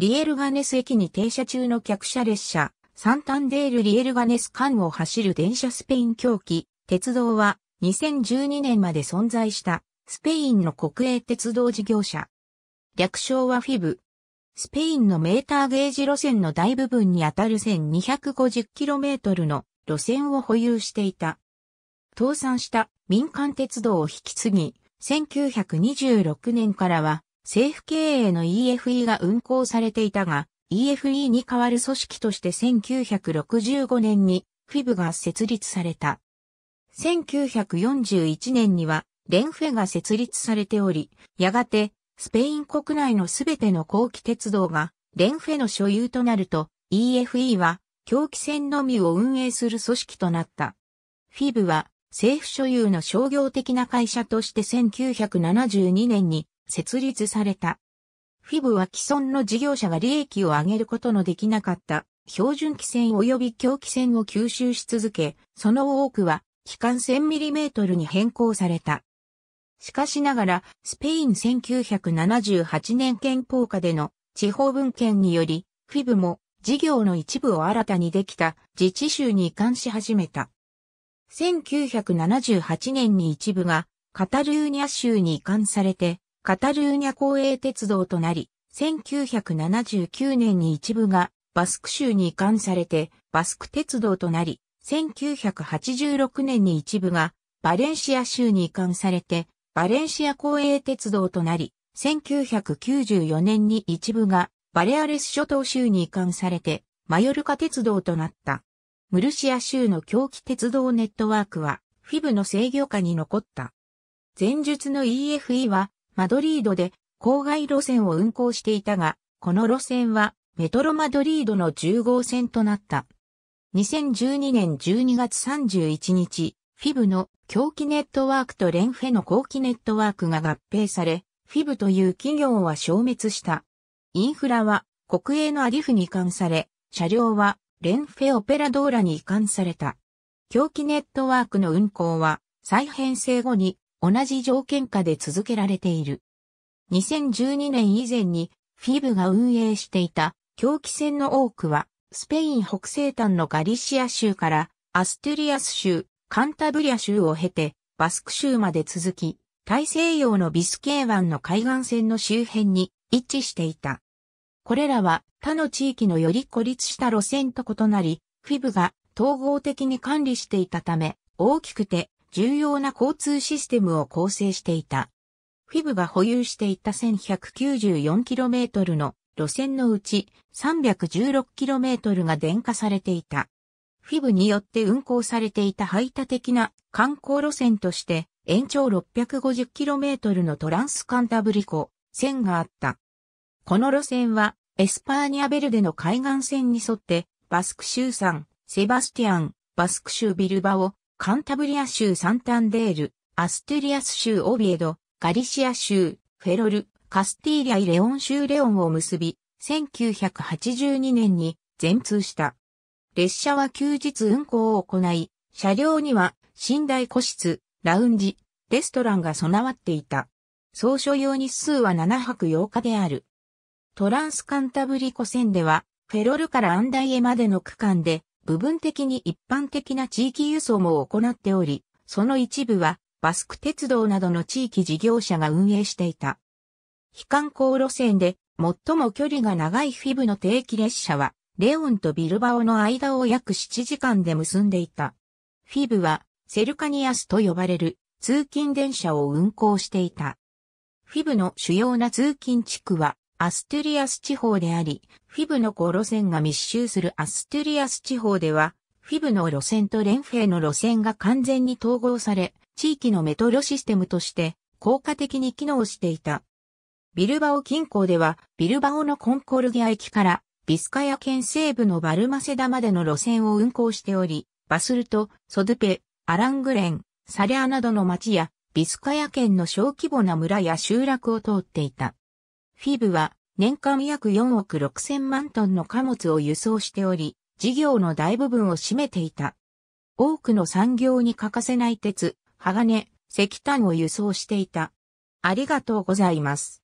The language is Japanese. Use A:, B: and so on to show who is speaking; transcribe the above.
A: リエルガネス駅に停車中の客車列車、サンタンデールリエルガネス間を走る電車スペイン狂気、鉄道は2012年まで存在したスペインの国営鉄道事業者。略称はフィブ。スペインのメーターゲージ路線の大部分にあたる 1250km の路線を保有していた。倒産した民間鉄道を引き継ぎ、1926年からは政府経営の EFE が運行されていたが、EFE に代わる組織として1965年に FIB が設立された。1941年には、レンフェが設立されており、やがて、スペイン国内のすべての後期鉄道が、レンフェの所有となると、EFE は、狂気船のみを運営する組織となった。FIB は、政府所有の商業的な会社として1972年に設立された。フィブは既存の事業者が利益を上げることのできなかった標準規制及び狂気線を吸収し続け、その多くは機関 1000mm に変更された。しかしながら、スペイン1978年憲法下での地方文献により、フィブも事業の一部を新たにできた自治州に移管し始めた。1978年に一部がカタルーニャ州に移管されて、カタルーニャ公営鉄道となり、1979年に一部がバスク州に移管されてバスク鉄道となり、1986年に一部がバレンシア州に移管されてバレンシア公営鉄道となり、1994年に一部がバレアレス諸島州に移管されてマヨルカ鉄道となった。ムルシア州の狂気鉄道ネットワークは、フィブの制御下に残った。前述の EFE は、マドリードで郊外路線を運行していたが、この路線はメトロマドリードの10号線となった。2012年12月31日、フィブの狂気ネットワークとレンフェの後期ネットワークが合併され、フィブという企業は消滅した。インフラは国営のアリフに移管され、車両はレンフェオペラドーラに移管された。狂気ネットワークの運行は再編成後に同じ条件下で続けられている。2012年以前に FIB が運営していた狂気戦の多くは、スペイン北西端のガリシア州からアストゥリアス州、カンタブリア州を経てバスク州まで続き、大西洋のビスケー湾の海岸線の周辺に位置していた。これらは他の地域のより孤立した路線と異なり、FIB が統合的に管理していたため、大きくて重要な交通システムを構成していた。フィブが保有していた 1194km の路線のうち 316km が電化されていた。フィブによって運行されていた排他的な観光路線として延長 650km のトランスカンタブリコ線があった。この路線はエスパーニアベルデの海岸線に沿ってバスク州産セバスティアン、バスク州ビルバオ、カンタブリア州サンタンデール、アステリアス州オビエド、ガリシア州、フェロル、カスティーリアイレオン州レオンを結び、1982年に全通した。列車は休日運行を行い、車両には寝台個室、ラウンジ、レストランが備わっていた。総所用日数は7泊8日である。トランスカンタブリコ線では、フェロルからアンダイエまでの区間で、部分的に一般的な地域輸送も行っており、その一部はバスク鉄道などの地域事業者が運営していた。非観光路線で最も距離が長いフィブの定期列車は、レオンとビルバオの間を約7時間で結んでいた。フィブはセルカニアスと呼ばれる通勤電車を運行していた。フィブの主要な通勤地区はアストゥリアス地方であり、フィブの子路線が密集するアストゥリアス地方では、フィブの路線とレンフェの路線が完全に統合され、地域のメトロシステムとして効果的に機能していた。ビルバオ近郊では、ビルバオのコンコルギア駅から、ビスカヤ県西部のバルマセダまでの路線を運行しており、バスルト、ソドゥペ、アラングレン、サリアなどの町や、ビスカヤ県の小規模な村や集落を通っていた。FIB は年間約4億6千万トンの貨物を輸送しており、事業の大部分を占めていた。多くの産業に欠かせない鉄、鋼、石炭を輸送していた。ありがとうございます。